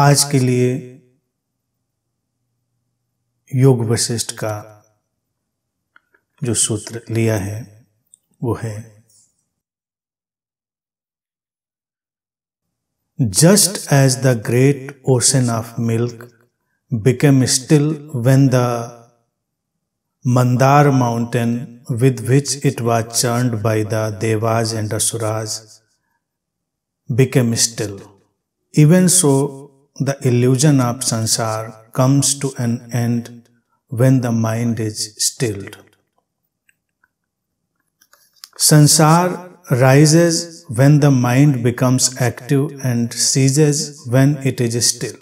आज के लिए योग वशिष्ठ का जो सूत्र लिया है वो है just as the great ocean of milk became still when the Mandar mountain with which it was churned by the devas and asuras became still even so the illusion of sansar comes to an end when the mind is stilled. Sansar rises when the mind becomes active and ceases when it is still.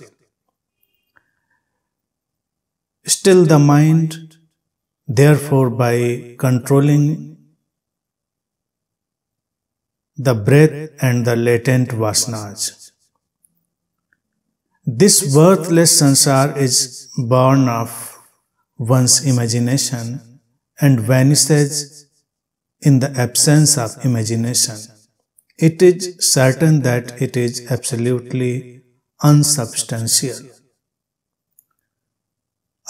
Still the mind, therefore by controlling the breath and the latent vasanas, This worthless sansar is born of one's imagination and vanishes in the absence of imagination. It is certain that it is absolutely unsubstantial.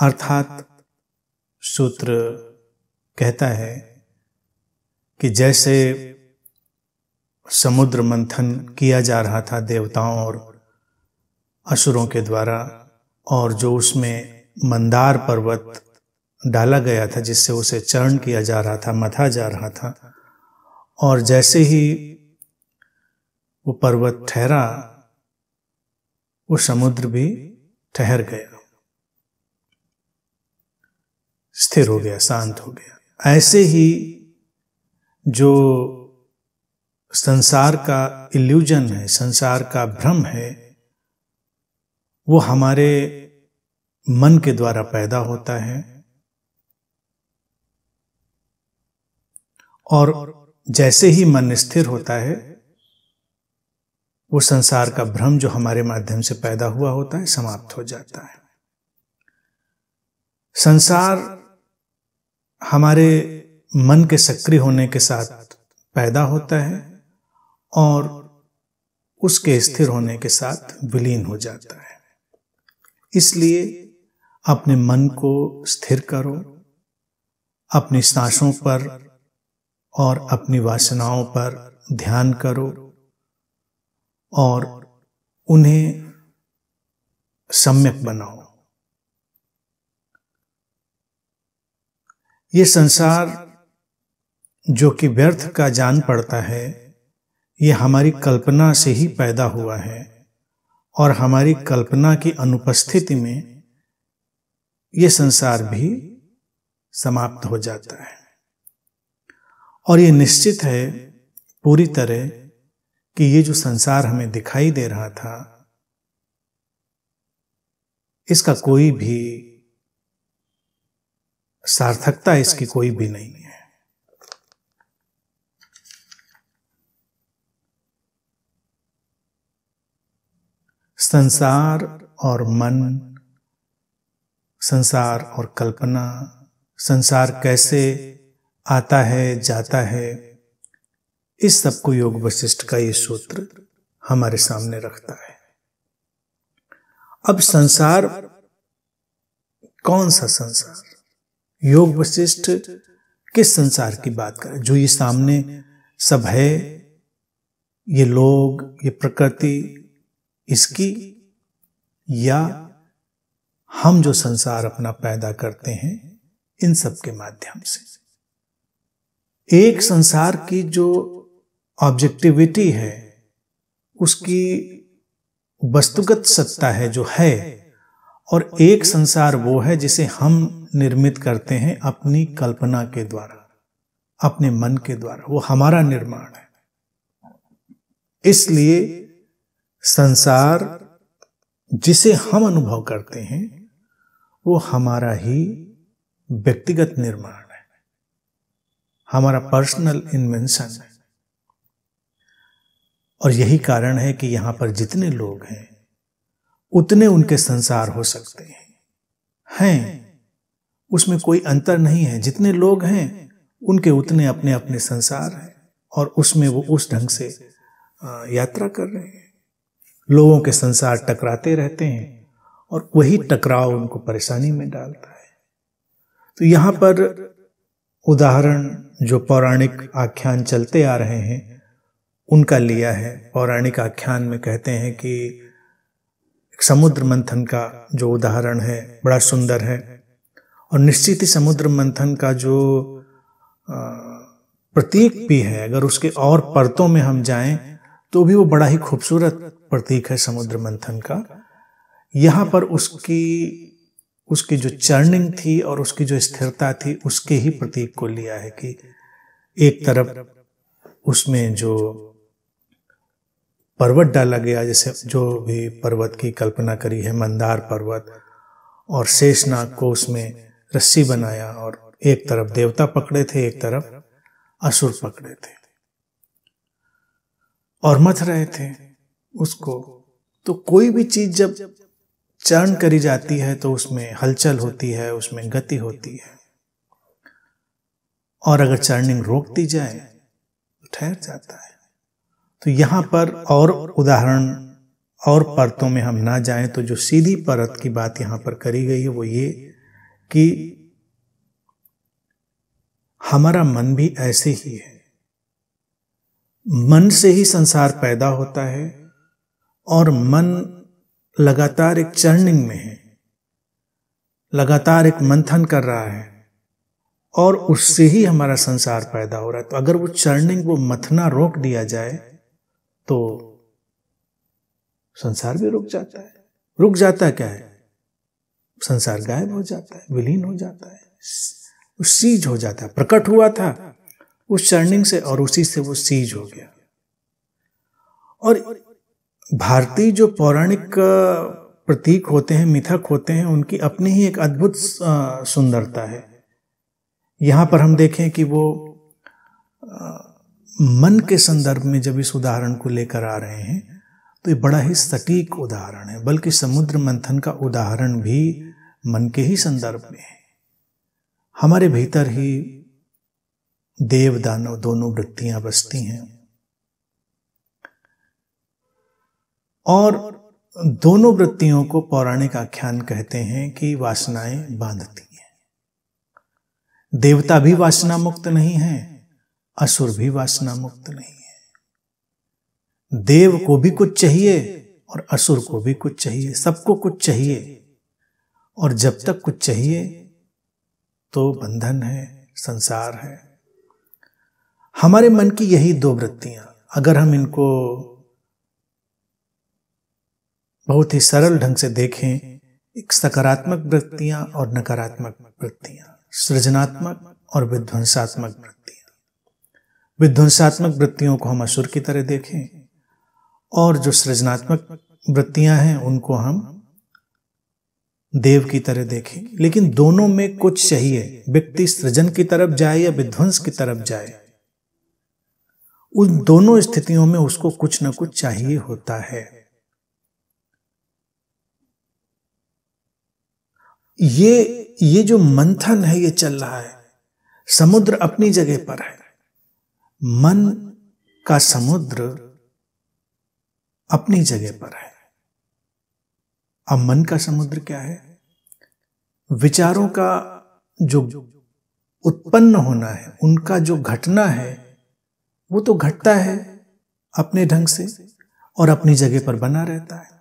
अर्थात सूत्र कहता है कि जैसे समुद्र मंथन किया जा रहा था देवताओं और असुरों के द्वारा और जो उसमें मंदार पर्वत डाला गया था जिससे उसे चरण किया जा रहा था मथा जा रहा था और जैसे ही वो पर्वत ठहरा वो समुद्र भी ठहर गया स्थिर हो गया शांत हो गया ऐसे ही जो संसार का इल्यूजन है संसार का भ्रम है वो हमारे मन के द्वारा पैदा होता है और जैसे ही मन स्थिर होता है वो संसार का भ्रम जो हमारे माध्यम से पैदा हुआ होता है समाप्त हो जाता है संसार हमारे मन के सक्रिय होने के साथ पैदा होता है और उसके स्थिर होने के साथ विलीन हो जाता है इसलिए अपने मन को स्थिर करो अपनी सांसों पर और अपनी वासनाओं पर ध्यान करो और उन्हें सम्यक बनाओ ये संसार जो कि व्यर्थ का जान पड़ता है ये हमारी कल्पना से ही पैदा हुआ है और हमारी कल्पना की अनुपस्थिति में ये संसार भी समाप्त हो जाता है और ये निश्चित है पूरी तरह कि ये जो संसार हमें दिखाई दे रहा था इसका कोई भी सार्थकता इसकी कोई भी नहीं है संसार और मन संसार और कल्पना संसार कैसे आता है जाता है इस सब को योग वशिष्ठ का ये सूत्र हमारे सामने रखता है अब संसार कौन सा संसार योग वशिष्ठ किस संसार की बात करें जो ये सामने सब है ये लोग ये प्रकृति इसकी या हम जो संसार अपना पैदा करते हैं इन सब के माध्यम से एक संसार की जो ऑब्जेक्टिविटी है उसकी वस्तुगत सत्ता है जो है और एक संसार वो है जिसे हम निर्मित करते हैं अपनी कल्पना के द्वारा अपने मन के द्वारा वो हमारा निर्माण है इसलिए संसार जिसे हम अनुभव करते हैं वो हमारा ही व्यक्तिगत निर्माण है हमारा पर्सनल इन्वेंशन है और यही कारण है कि यहां पर जितने लोग हैं उतने उनके संसार हो सकते हैं हैं उसमें कोई अंतर नहीं है जितने लोग हैं उनके उतने अपने अपने संसार हैं और उसमें वो उस ढंग से यात्रा कर रहे हैं लोगों के संसार टकराते रहते हैं और वही टकराव उनको परेशानी में डालता है तो यहाँ पर उदाहरण जो पौराणिक आख्यान चलते आ रहे हैं उनका लिया है पौराणिक आख्यान में कहते हैं कि समुद्र मंथन का जो उदाहरण है बड़ा सुंदर है और निश्चित ही समुद्र मंथन का जो प्रतीक भी है अगर उसके और परतों में हम जाएं तो भी वो बड़ा ही खूबसूरत प्रतीक है समुद्र मंथन का यहां पर उसकी उसकी जो चर्निंग थी और उसकी जो स्थिरता थी उसके ही प्रतीक को लिया है कि एक तरफ उसमें जो पर्वत डाला गया जैसे जो भी पर्वत की कल्पना करी है मंदार पर्वत और शेषनाग को उसमें रस्सी बनाया और एक तरफ देवता पकड़े थे एक तरफ असुर पकड़े थे और मथ रहे थे उसको तो कोई भी चीज़ जब चर्न करी जाती है तो उसमें हलचल होती है उसमें गति होती है और अगर चर्निंग रोक दी जाए तो ठहर जाता है तो यहां पर और उदाहरण और परतों में हम ना जाएं तो जो सीधी परत की बात यहां पर करी गई है वो ये कि हमारा मन भी ऐसे ही है मन से ही संसार पैदा होता है और मन लगातार एक चर्निंग में है लगातार एक मंथन कर रहा है और उससे ही हमारा संसार पैदा हो रहा है तो अगर वो चर्निंग वो मथना रोक दिया जाए तो संसार भी रुक जाता है रुक जाता क्या है संसार गायब हो जाता है विलीन हो जाता है सीज हो जाता है प्रकट हुआ था उस चर्निंग से और उसी से वो सीज हो गया और भारतीय जो पौराणिक प्रतीक होते हैं मिथक होते हैं उनकी अपनी ही एक अद्भुत सुंदरता है यहाँ पर हम देखें कि वो मन के संदर्भ में जब इस उदाहरण को लेकर आ रहे हैं तो ये बड़ा ही सटीक उदाहरण है बल्कि समुद्र मंथन का उदाहरण भी मन के ही संदर्भ में है हमारे भीतर ही देव दानव दोनों वृत्तियां बसती हैं और दोनों वृत्तियों को पौराणिक आख्यान कहते हैं कि वासनाएं बांधती हैं देवता भी वासना मुक्त नहीं है असुर भी वासना मुक्त नहीं है देव को भी कुछ चाहिए और असुर को भी कुछ चाहिए सबको कुछ चाहिए और जब तक कुछ चाहिए तो बंधन है संसार है हमारे मन की यही दो वृत्तियां अगर हम इनको बहुत ही सरल ढंग से देखें एक सकारात्मक वृत्तियां और नकारात्मक वृत्तियां सृजनात्मक और विध्वंसात्मक वृत्तियां विध्वंसात्मक वृत्तियों को हम असुर की तरह देखें और जो सृजनात्मक वृत्तियां हैं उनको हम देव की तरह देखें लेकिन दोनों में कुछ चाहिए व्यक्ति सृजन की तरफ जाए या विध्वंस की तरफ जाए उन दोनों स्थितियों में उसको कुछ ना कुछ चाहिए होता है ये ये जो मंथन है ये चल रहा है समुद्र अपनी जगह पर है मन का समुद्र अपनी जगह पर है अब मन का समुद्र क्या है विचारों का जो उत्पन्न होना है उनका जो घटना है वो तो घटता है अपने ढंग से और अपनी जगह पर बना रहता है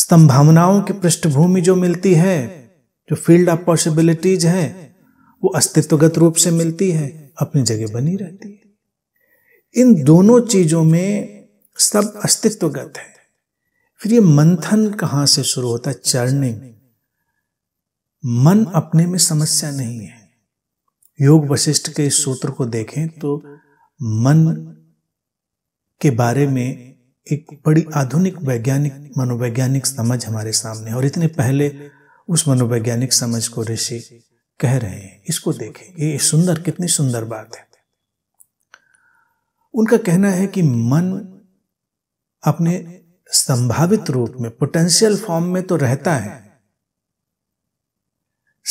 संभावनाओं की पृष्ठभूमि जो मिलती है जो फील्ड ऑफ पॉसिबिलिटीज है वो अस्तित्वगत रूप से मिलती है अपनी जगह बनी रहती है इन दोनों चीजों में सब अस्तित्वगत है फिर ये मंथन कहां से शुरू होता है चर्निंग मन अपने में समस्या नहीं है योग वशिष्ठ के इस सूत्र को देखें तो मन के बारे में एक बड़ी आधुनिक वैज्ञानिक मनोवैज्ञानिक समझ हमारे सामने और इतने पहले उस मनोवैज्ञानिक समझ को ऋषि कह रहे हैं इसको देखें ये सुंदर कितनी सुंदर बात है उनका कहना है कि मन अपने संभावित रूप में पोटेंशियल फॉर्म में तो रहता है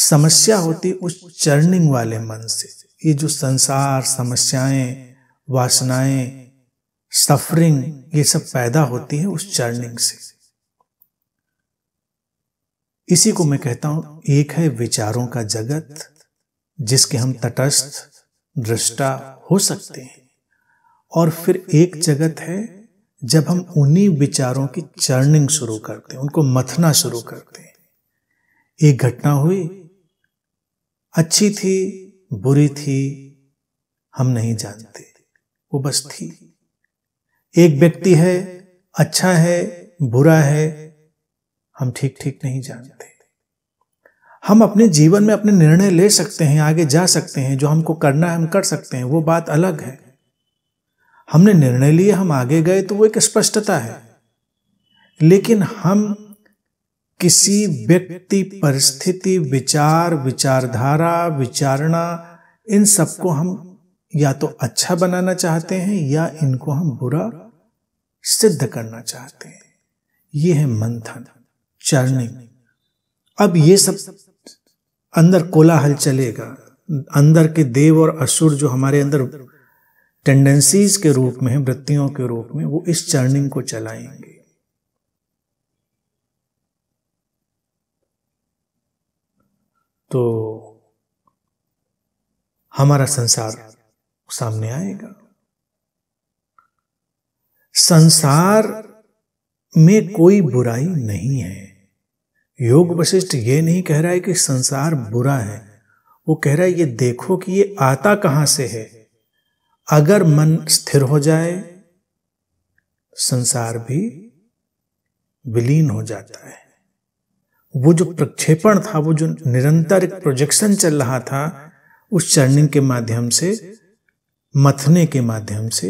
समस्या होती उस चर्निंग वाले मन से ये जो संसार समस्याएं वासनाएं सफरिंग ये सब पैदा होती है उस चर्निंग से इसी को मैं कहता हूं एक है विचारों का जगत जिसके हम तटस्थ दृष्टा हो सकते हैं और फिर एक जगत है जब हम उन्हीं विचारों की चर्निंग शुरू करते हैं उनको मथना शुरू करते हैं एक घटना हुई अच्छी थी बुरी थी हम नहीं जानते वो बस थी एक व्यक्ति है अच्छा है बुरा है हम ठीक ठीक नहीं जानते हम अपने जीवन में अपने निर्णय ले सकते हैं आगे जा सकते हैं जो हमको करना है हम कर सकते हैं वो बात अलग है हमने निर्णय लिए हम आगे गए तो वो एक स्पष्टता है लेकिन हम किसी व्यक्ति परिस्थिति विचार विचारधारा विचारणा इन सबको हम या तो अच्छा बनाना चाहते हैं या इनको हम बुरा सिद्ध करना चाहते हैं ये है मंथन चर्निंग अब ये सब अंदर कोलाहल चलेगा अंदर के देव और असुर जो हमारे अंदर टेंडेंसीज के रूप में है वृत्तियों के रूप में वो इस चर्निंग को चलाएंगे तो हमारा संसार सामने आएगा संसार में कोई बुराई नहीं है योग वशिष्ठ ये नहीं कह रहा है कि संसार बुरा है वो कह रहा है ये देखो कि ये आता कहां से है अगर मन स्थिर हो जाए संसार भी विलीन हो जाता है वो जो प्रक्षेपण था वो जो निरंतर एक प्रोजेक्शन चल रहा था उस चर्निंग के माध्यम से मथने के माध्यम से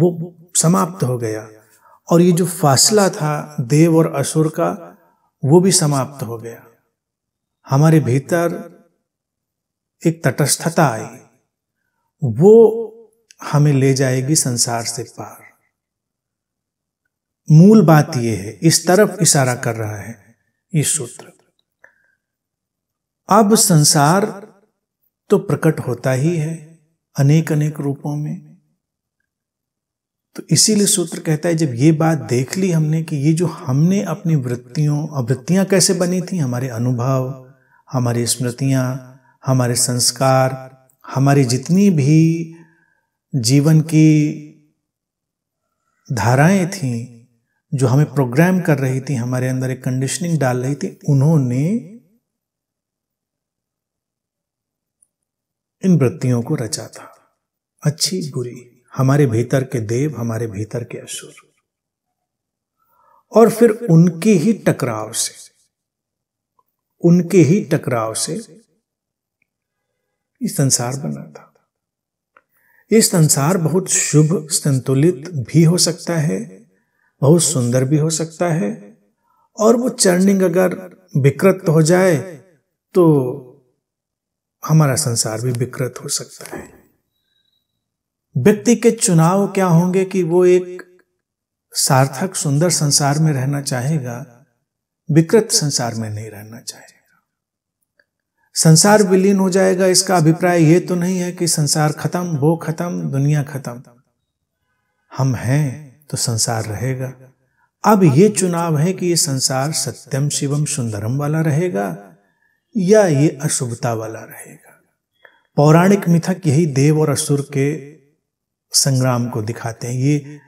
वो समाप्त हो गया और ये जो फासला था देव और असुर का वो भी समाप्त हो गया हमारे भीतर एक तटस्थता आई वो हमें ले जाएगी संसार से पार मूल बात यह है इस तरफ इशारा कर रहा है ये सूत्र अब संसार तो प्रकट होता ही है अनेक अनेक रूपों में तो इसीलिए सूत्र कहता है जब ये बात देख ली हमने कि ये जो हमने अपनी वृत्तियों अवृत्तियां कैसे बनी थी हमारे अनुभव हमारी स्मृतियां हमारे संस्कार हमारी जितनी भी जीवन की धाराएं थीं जो हमें प्रोग्राम कर रही थी हमारे अंदर एक कंडीशनिंग डाल रही थी उन्होंने इन वृत्तियों को रचा था अच्छी बुरी हमारे भीतर के देव हमारे भीतर के असुर और फिर उनके ही टकराव से उनके ही टकराव से ये संसार बना था ये संसार बहुत शुभ संतुलित भी हो सकता है बहुत सुंदर भी हो सकता है और वो चर्निंग अगर विकृत हो जाए तो हमारा संसार भी विकृत हो सकता है व्यक्ति के चुनाव क्या होंगे कि वो एक सार्थक सुंदर संसार में रहना चाहेगा विकृत संसार में नहीं रहना चाहेगा संसार विलीन हो जाएगा इसका अभिप्राय यह तो नहीं है कि संसार खत्म वो खत्म दुनिया खत्म हम हैं तो संसार रहेगा अब ये चुनाव है कि ये संसार सत्यम शिवम सुंदरम वाला रहेगा या ये अशुभता वाला रहेगा पौराणिक मिथक यही देव और असुर के संग्राम को दिखाते हैं ये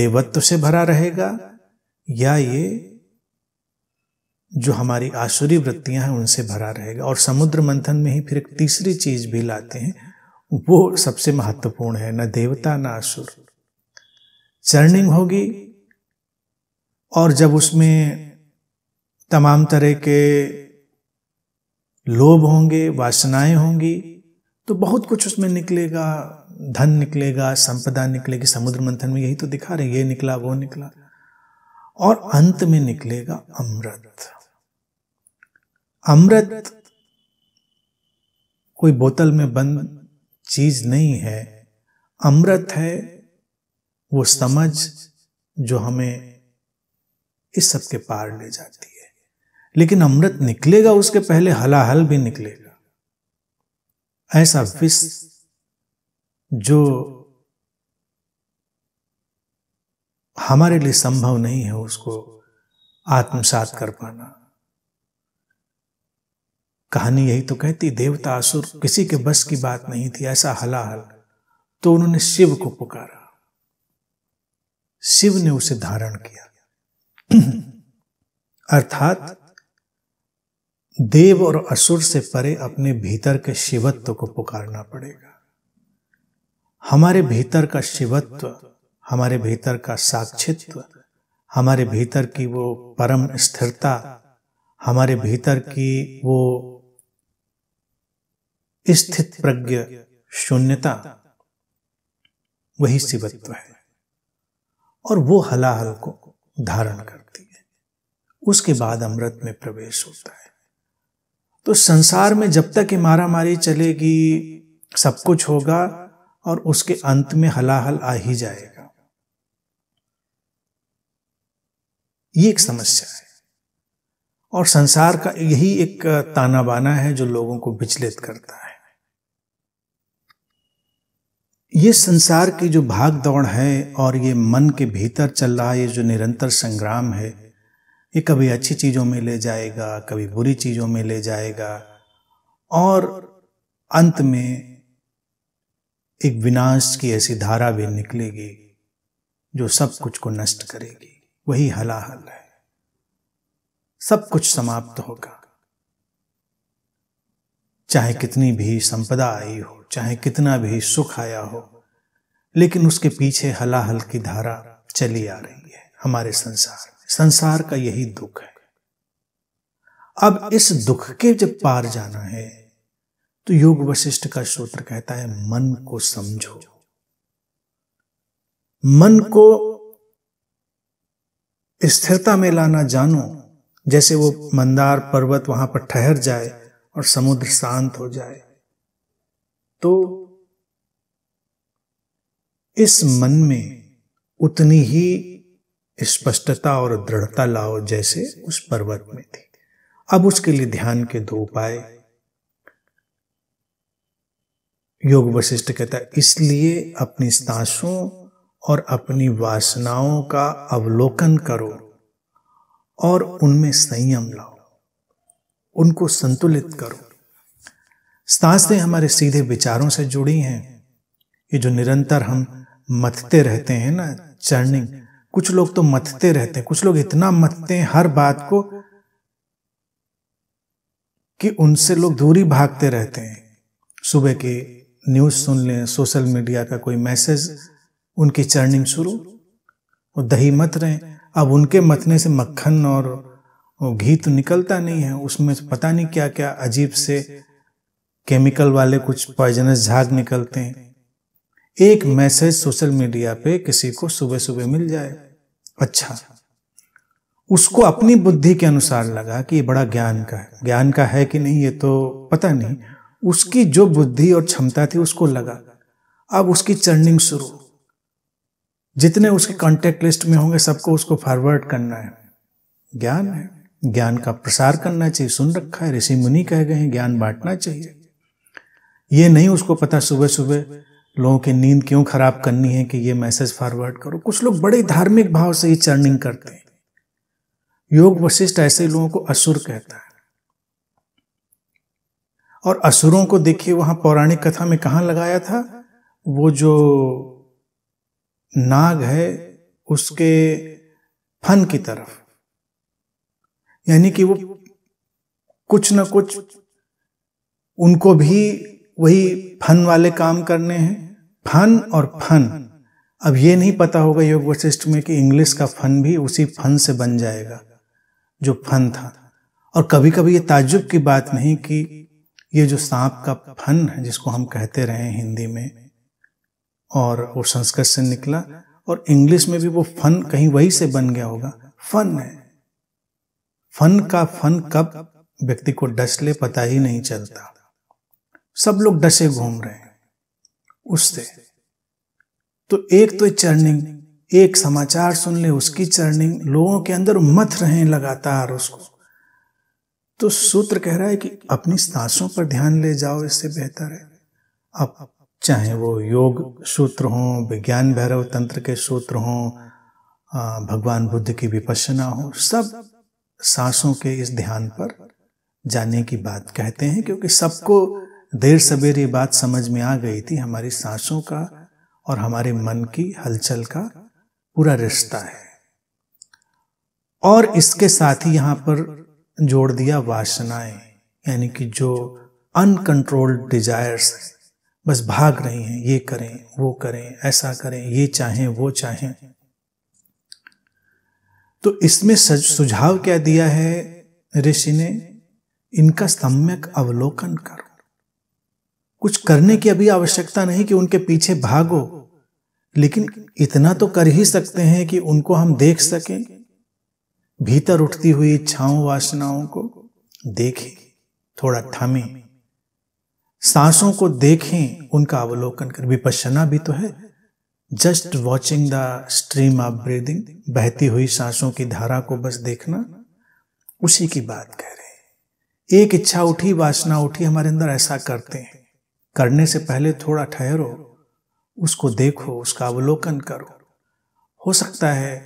देवत्व से भरा रहेगा या ये जो हमारी आसुरी वृत्तियां हैं उनसे भरा रहेगा और समुद्र मंथन में ही फिर एक तीसरी चीज भी लाते हैं वो सबसे महत्वपूर्ण है न देवता न असुर चर्निंग होगी और जब उसमें तमाम तरह के लोभ होंगे वासनाएं होंगी तो बहुत कुछ उसमें निकलेगा धन निकलेगा संपदा निकलेगी समुद्र मंथन में यही तो दिखा रहे ये निकला वो निकला और अंत में निकलेगा अमृत अमृत कोई बोतल में बंद चीज नहीं है अमृत है वो समझ जो हमें इस सब के पार ले जाती है लेकिन अमृत निकलेगा उसके पहले हलाहल भी निकलेगा ऐसा विष जो हमारे लिए संभव नहीं है उसको आत्मसात कर पाना कहानी यही तो कहती देवता असुर किसी के बस की बात नहीं थी ऐसा हलाहल तो उन्होंने शिव को पुकारा शिव ने उसे धारण किया अर्थात देव और असुर से परे अपने भीतर के शिवत्व को पुकारना पड़ेगा हमारे भीतर का शिवत्व हमारे भीतर का साक्षित्व हमारे भीतर की वो परम स्थिरता हमारे भीतर की वो स्थित प्रज्ञ शून्यता वही शिवत्व है और वो हलाहल को धारण करती है उसके बाद अमृत में प्रवेश होता है तो संसार में जब तक ये मारा मारी चलेगी सब कुछ होगा और उसके अंत में हलाहल आ ही जाएगा ये एक समस्या है और संसार का यही एक ताना बाना है जो लोगों को विचलित करता है ये संसार की जो भाग दौड़ है और ये मन के भीतर चल रहा है ये जो निरंतर संग्राम है ये कभी अच्छी चीज़ों में ले जाएगा कभी बुरी चीज़ों में ले जाएगा और अंत में एक विनाश की ऐसी धारा भी निकलेगी जो सब कुछ को नष्ट करेगी वही हलाहल है सब कुछ समाप्त होगा चाहे कितनी भी संपदा आई हो चाहे कितना भी सुख आया हो लेकिन उसके पीछे हलाहल की धारा चली आ रही है हमारे संसार संसार का यही दुख है अब इस दुख के जब पार जाना है तो योग वशिष्ठ का सूत्र कहता है मन को समझो मन को स्थिरता में लाना जानो जैसे वो मंदार पर्वत वहां पर ठहर जाए और समुद्र शांत हो जाए तो इस मन में उतनी ही स्पष्टता और दृढ़ता लाओ जैसे उस पर्वत में थी अब उसके लिए ध्यान के दो उपाय योग वशिष्ठ कहता है इसलिए अपनी सांसों और अपनी वासनाओं का अवलोकन करो और उनमें संयम लाओ उनको संतुलित करो सांसें हमारे सीधे विचारों से जुड़ी हैं ये जो निरंतर हम मथते रहते हैं ना चर्निंग कुछ लोग तो मतते रहते हैं कुछ लोग इतना मतते हैं हर बात को कि उनसे लोग दूरी भागते रहते हैं सुबह के न्यूज सुन लें सोशल मीडिया का कोई मैसेज उनकी चर्निंग शुरू वो दही मत रहे अब उनके मतने से मक्खन और घी तो निकलता नहीं है उसमें पता नहीं क्या क्या अजीब से केमिकल वाले कुछ पॉइजनस झाग निकलते हैं एक मैसेज सोशल मीडिया पे किसी को सुबह सुबह मिल जाए अच्छा उसको अपनी बुद्धि के अनुसार लगा कि ये बड़ा ज्ञान का है ज्ञान का है कि नहीं ये तो पता नहीं उसकी जो बुद्धि और क्षमता थी उसको लगा अब उसकी चर्निंग शुरू जितने उसके कॉन्टेक्ट लिस्ट में होंगे सबको उसको फॉरवर्ड करना है ज्ञान है ज्ञान का प्रसार करना चाहिए सुन रखा है ऋषि मुनि कह गए हैं ज्ञान बांटना चाहिए ये नहीं उसको पता सुबह सुबह लोगों की नींद क्यों खराब करनी है कि ये मैसेज फॉरवर्ड करो कुछ लोग बड़े धार्मिक भाव से ही चर्निंग करते हैं योग वशिष्ठ ऐसे लोगों को असुर कहता है और असुरों को देखिए वहां पौराणिक कथा में कहा लगाया था वो जो नाग है उसके फन की तरफ यानी कि वो कुछ ना कुछ उनको भी वही फन वाले काम करने हैं फन और फन अब ये नहीं पता होगा योग वशिष्ठ में कि इंग्लिश का फन भी उसी फन से बन जाएगा जो फन था और कभी कभी ये ताजुब की बात नहीं कि ये जो सांप का फन है जिसको हम कहते रहे हिंदी में और वो संस्कृत से निकला और इंग्लिश में भी वो फन कहीं वही से बन गया होगा फन है फन का फन कब व्यक्ति को डस ले पता ही नहीं चलता सब लोग डसे घूम रहे हैं उससे तो एक तो चर्निंग एक समाचार सुन ले उसकी चर्निंग लोगों के अंदर मत रहे लगातार उसको तो सूत्र कह रहा है कि अपनी सांसों पर ध्यान ले जाओ इससे बेहतर है अब चाहे वो योग सूत्र हो विज्ञान भैरव तंत्र के सूत्र हों भगवान बुद्ध की विपसना हो सब सांसों के इस ध्यान पर जाने की बात कहते हैं क्योंकि सबको देर सवेर ये बात समझ में आ गई थी हमारी सांसों का और हमारे मन की हलचल का पूरा रिश्ता है और इसके साथ ही यहां पर जोड़ दिया वासनाएं यानी कि जो अनकंट्रोल्ड डिजायर्स बस भाग रही हैं ये करें वो करें ऐसा करें ये चाहें वो चाहें तो इसमें सुझाव क्या दिया है ऋषि ने इनका सम्यक अवलोकन करो कुछ करने की अभी आवश्यकता नहीं कि उनके पीछे भागो लेकिन इतना तो कर ही सकते हैं कि उनको हम देख सकें भीतर उठती हुई इच्छाओं वासनाओं को देखें थोड़ा थमे सांसों को देखें उनका अवलोकन कर विपशना भी तो है just watching the stream of breathing बहती हुई सांसों की धारा को बस देखना उसी की बात कह रहे हैं एक इच्छा उठी वासना उठी हमारे अंदर ऐसा करते हैं करने से पहले थोड़ा ठहरो उसको देखो उसका अवलोकन करो हो सकता है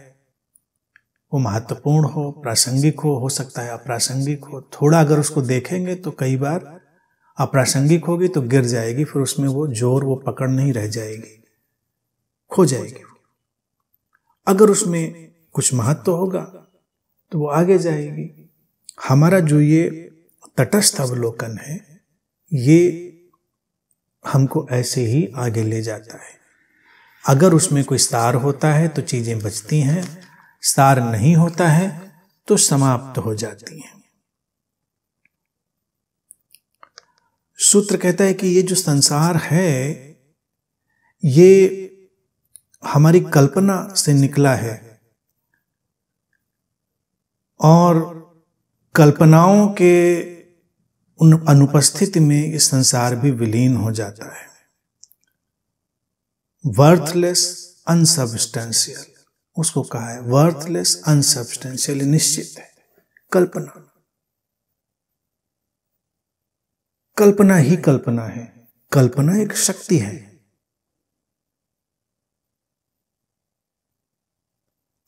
वो महत्वपूर्ण हो प्रासंगिक हो हो सकता है अप्रासंगिक हो थोड़ा अगर उसको देखेंगे तो कई बार अप्रासंगिक होगी तो गिर जाएगी फिर उसमें वो जोर वो पकड़ नहीं रह जाएगी खो जाएगी अगर उसमें कुछ महत्व तो होगा तो वो आगे जाएगी हमारा जो ये तटस्थ अवलोकन है ये हमको ऐसे ही आगे ले जाता है अगर उसमें कोई स्तार होता है तो चीज़ें बचती हैं स्तार नहीं होता है तो समाप्त हो जाती हैं सूत्र कहता है कि ये जो संसार है ये हमारी कल्पना से निकला है और कल्पनाओं के उन अनुपस्थिति में ये संसार भी विलीन हो जाता है वर्थलेस अनसबस्टेंशियल उसको कहा है वर्थलेस अनसबस्टेंशियल निश्चित है कल्पना कल्पना ही कल्पना है कल्पना एक शक्ति है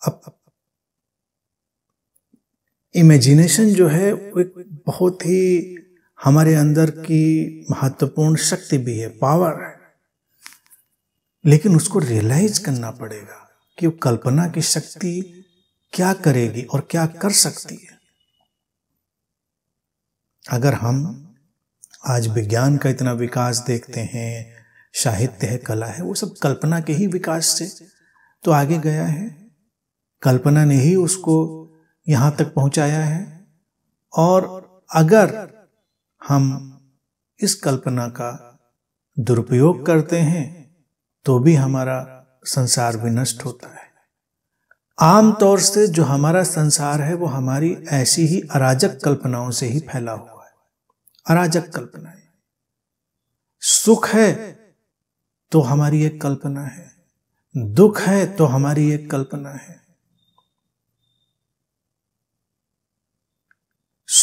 अब इमेजिनेशन जो है वो एक बहुत ही हमारे अंदर की महत्वपूर्ण शक्ति भी है पावर है लेकिन उसको रियलाइज करना पड़ेगा कि वो कल्पना की शक्ति क्या करेगी और क्या कर सकती है अगर हम आज विज्ञान का इतना विकास देखते हैं साहित्य है कला है वो सब कल्पना के ही विकास से तो आगे गया है कल्पना ने ही उसको यहां तक पहुंचाया है और अगर हम इस कल्पना का दुरुपयोग करते हैं तो भी हमारा संसार भी नष्ट होता है आम तौर से जो हमारा संसार है वो हमारी ऐसी ही अराजक कल्पनाओं से ही फैला हुआ है अराजक कल्पनाएं सुख है तो हमारी एक कल्पना है दुख है तो हमारी एक कल्पना है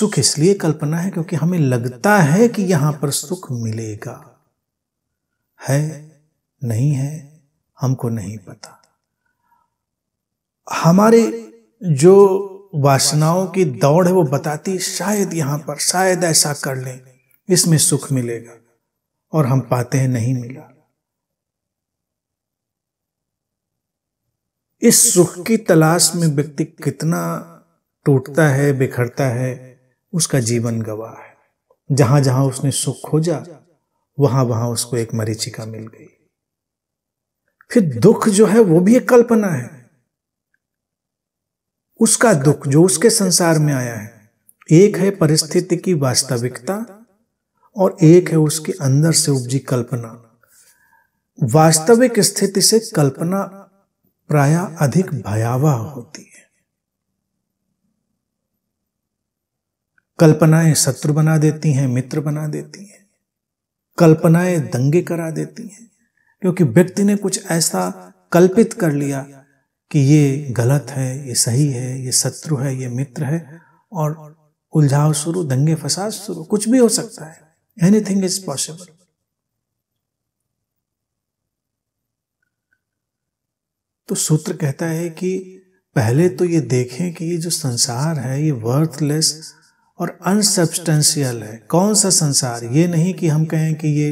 सुख इसलिए कल्पना है क्योंकि हमें लगता है कि यहां पर सुख मिलेगा है नहीं है हमको नहीं पता हमारे जो वासनाओं की दौड़ है वो बताती शायद यहां पर शायद ऐसा कर लें इसमें सुख मिलेगा और हम पाते हैं नहीं मिला इस सुख की तलाश में व्यक्ति कितना टूटता है बिखरता है उसका जीवन गवाह है जहां जहां उसने सुख खोजा वहां वहां उसको एक मरीचिका मिल गई फिर दुख जो है वो भी एक कल्पना है उसका दुख जो उसके संसार में आया है एक है परिस्थिति की वास्तविकता और एक है उसके अंदर से उपजी कल्पना वास्तविक स्थिति से कल्पना प्राय अधिक भयावह होती कल्पनाएं शत्रु बना देती हैं मित्र बना देती हैं कल्पनाएं दंगे करा देती हैं क्योंकि व्यक्ति ने कुछ ऐसा कल्पित कर लिया कि ये गलत है ये सही है ये शत्रु है ये मित्र है और उलझाव शुरू दंगे फसाद शुरू कुछ भी हो सकता है एनीथिंग इज पॉसिबल तो सूत्र कहता है कि पहले तो ये देखें कि ये जो संसार है ये वर्थलेस और अनसब्सटेंशियल है कौन सा संसार ये नहीं कि हम कहें कि ये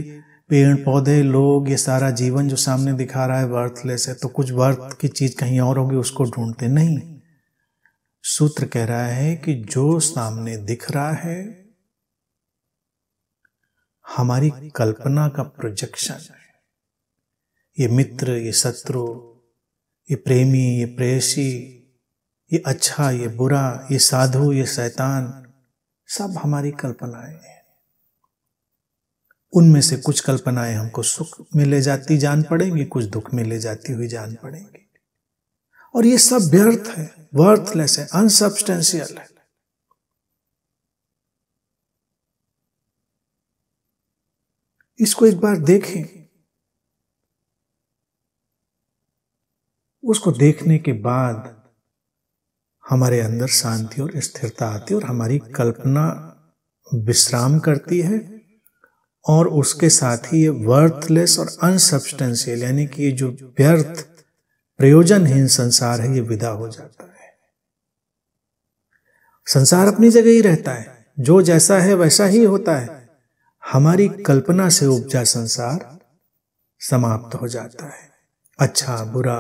पेड़ पौधे लोग ये सारा जीवन जो सामने दिखा रहा है वर्थलेस है तो कुछ वर्थ की चीज कहीं और होगी उसको ढूंढते नहीं सूत्र कह रहा है कि जो सामने दिख रहा है हमारी कल्पना का प्रोजेक्शन ये मित्र ये शत्रु ये प्रेमी ये प्रेसी ये अच्छा ये बुरा ये साधु ये शैतान सब हमारी कल्पनाएं हैं उनमें से कुछ कल्पनाएं हमको सुख में ले जाती जान पड़ेंगी कुछ दुख में ले जाती हुई जान पड़ेंगी और ये सब व्यर्थ है वर्थलेस है अनसबस्टेंशियल है इसको एक बार देखें उसको देखने के बाद हमारे अंदर शांति और स्थिरता आती है और हमारी कल्पना विश्राम करती है और उसके साथ ही ये वर्थलेस और अनसब्सटेंशियल यानी कि ये जो व्यर्थ प्रयोजनहीन संसार है ये विदा हो जाता है संसार अपनी जगह ही रहता है जो जैसा है वैसा ही होता है हमारी कल्पना से उपजा संसार समाप्त हो जाता है अच्छा बुरा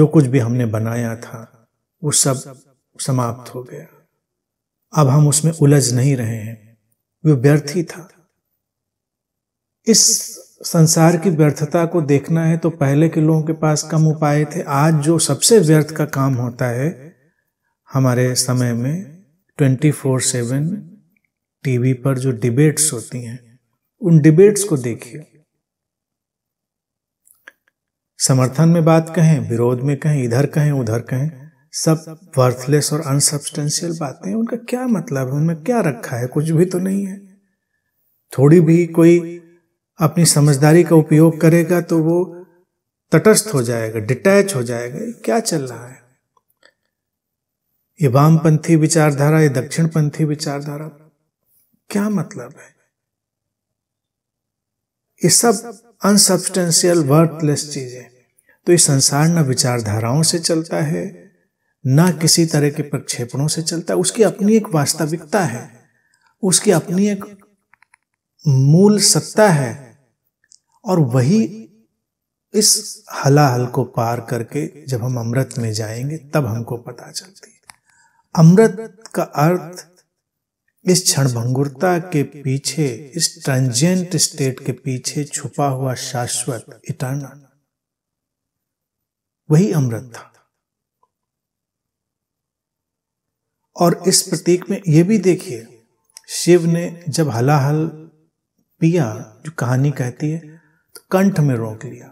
जो कुछ भी हमने बनाया था वो सब समाप्त हो गया अब हम उसमें उलझ नहीं रहे हैं वो व्यर्थ ही था इस संसार की व्यर्थता को देखना है तो पहले के लोगों के पास कम उपाय थे आज जो सबसे व्यर्थ का काम होता है हमारे समय में 24/7 फोर सेवन टीवी पर जो डिबेट्स होती हैं उन डिबेट्स को देखिए समर्थन में बात कहें विरोध में कहें इधर कहें उधर कहें सब वर्थलेस और अनसब्सटेंशियल बातें उनका क्या मतलब है उनमें क्या रखा है कुछ भी तो नहीं है थोड़ी भी कोई अपनी समझदारी का उपयोग करेगा तो वो तटस्थ हो जाएगा डिटैच हो जाएगा क्या चल रहा है ये वामपंथी विचारधारा ये दक्षिणपंथी विचारधारा क्या मतलब है ये सब अनसब्सटेंशियल वर्थलेस चीजें तो ये संसार न विचारधाराओं से चलता है ना किसी तरह के प्रक्षेपणों से चलता है उसकी अपनी एक वास्तविकता है उसकी अपनी एक मूल सत्ता है और वही इस हलाहल को पार करके जब हम अमृत में जाएंगे तब हमको पता चलती है अमृत का अर्थ इस क्षणभंगुरता के पीछे इस ट्रांजेंट स्टेट के पीछे छुपा हुआ शाश्वत इटर्नल वही अमृत था और इस प्रतीक में ये भी देखिए शिव ने जब हलाहल पिया जो कहानी कहती है तो कंठ में रोक लिया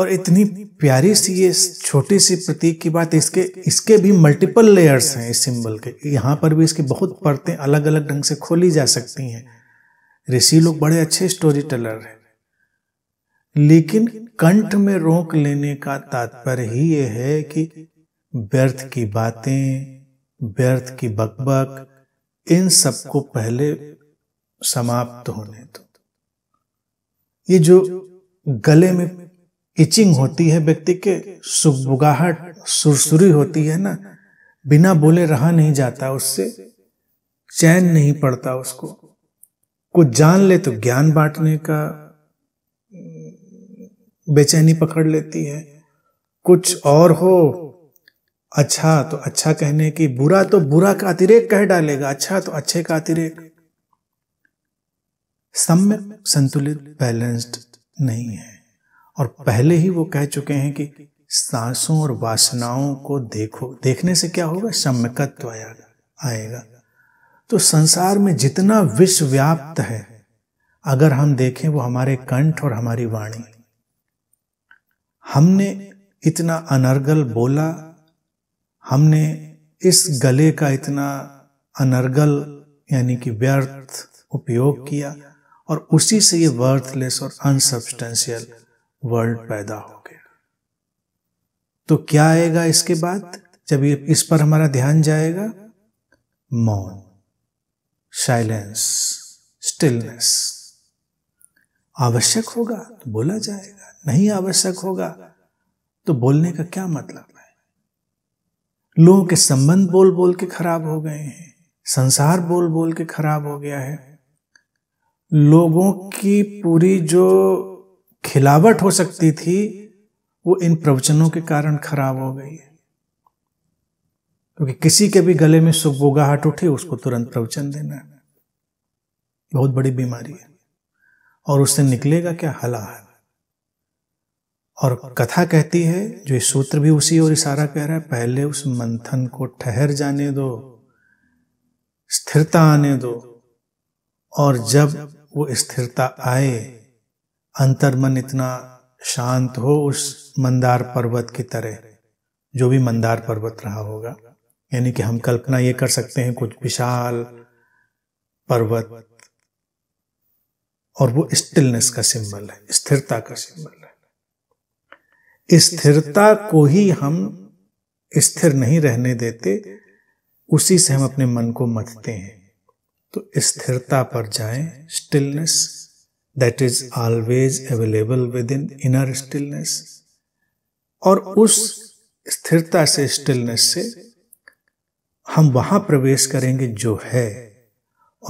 और इतनी प्यारी सी ये छोटी सी प्रतीक की बात इसके इसके भी मल्टीपल लेयर्स हैं इस सिंबल के यहाँ पर भी इसकी बहुत परतें अलग अलग ढंग से खोली जा सकती हैं ऋषि लोग बड़े अच्छे स्टोरी टेलर हैं लेकिन कंठ में रोक लेने का तात्पर्य ही ये है कि व्यर्थ की बातें व्यर्थ की बकबक इन सबको पहले समाप्त होने दो ये जो गले में इचिंग होती है व्यक्ति के सुबुगाहट सुरसुरी होती है ना बिना बोले रहा नहीं जाता उससे चैन नहीं पड़ता उसको कुछ जान ले तो ज्ञान बांटने का बेचैनी पकड़ लेती है कुछ और हो अच्छा तो अच्छा कहने की बुरा तो बुरा का अतिरेक कह डालेगा अच्छा तो अच्छे का अतिरेक सम्य संतुलित बैलेंस्ड नहीं है और पहले ही वो कह चुके हैं कि सांसों और वासनाओं को देखो देखने से क्या होगा सम्यकत्व आएगा तो संसार में जितना विश्वव्याप्त है अगर हम देखें वो हमारे कंठ और हमारी वाणी हमने इतना अनर्गल बोला हमने इस गले का इतना अनर्गल यानी कि व्यर्थ उपयोग किया और उसी से ये वर्थलेस और अनसब्सटेंशियल वर्ल्ड पैदा हो गया तो क्या आएगा इसके बाद जब ये इस पर हमारा ध्यान जाएगा मौन साइलेंस स्टिलनेस आवश्यक होगा तो बोला जाएगा नहीं आवश्यक होगा तो बोलने का क्या मतलब लोगों के संबंध बोल बोल के खराब हो गए हैं संसार बोल बोल के खराब हो गया है लोगों की पूरी जो खिलावट हो सकती थी वो इन प्रवचनों के कारण खराब हो गई है क्योंकि किसी के भी गले में सुख बोगाहट उठे उसको तुरंत प्रवचन देना है बहुत बड़ी बीमारी है और उससे निकलेगा क्या हला है और कथा कहती है जो इस सूत्र भी उसी और इशारा कह रहा है पहले उस मंथन को ठहर जाने दो स्थिरता आने दो और जब वो स्थिरता आए अंतर मन इतना शांत हो उस मंदार पर्वत की तरह जो भी मंदार पर्वत रहा होगा यानी कि हम कल्पना ये कर सकते हैं कुछ विशाल पर्वत और वो स्टिलनेस का सिंबल है स्थिरता का सिंबल स्थिरता को ही हम स्थिर नहीं रहने देते उसी से हम अपने मन को मतते हैं तो स्थिरता पर जाएं stillness that is always available within inner stillness और उस स्थिरता से स्टिलनेस से हम वहां प्रवेश करेंगे जो है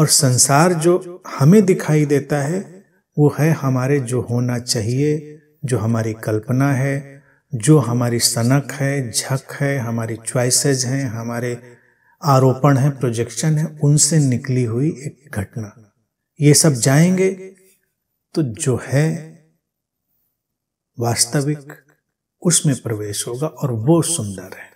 और संसार जो हमें दिखाई देता है वो है हमारे जो होना चाहिए जो हमारी कल्पना है जो हमारी सनक है झक है हमारी च्वाइसेज हैं हमारे आरोपण है प्रोजेक्शन है उनसे निकली हुई एक घटना ये सब जाएंगे तो जो है वास्तविक उसमें प्रवेश होगा और वो सुंदर है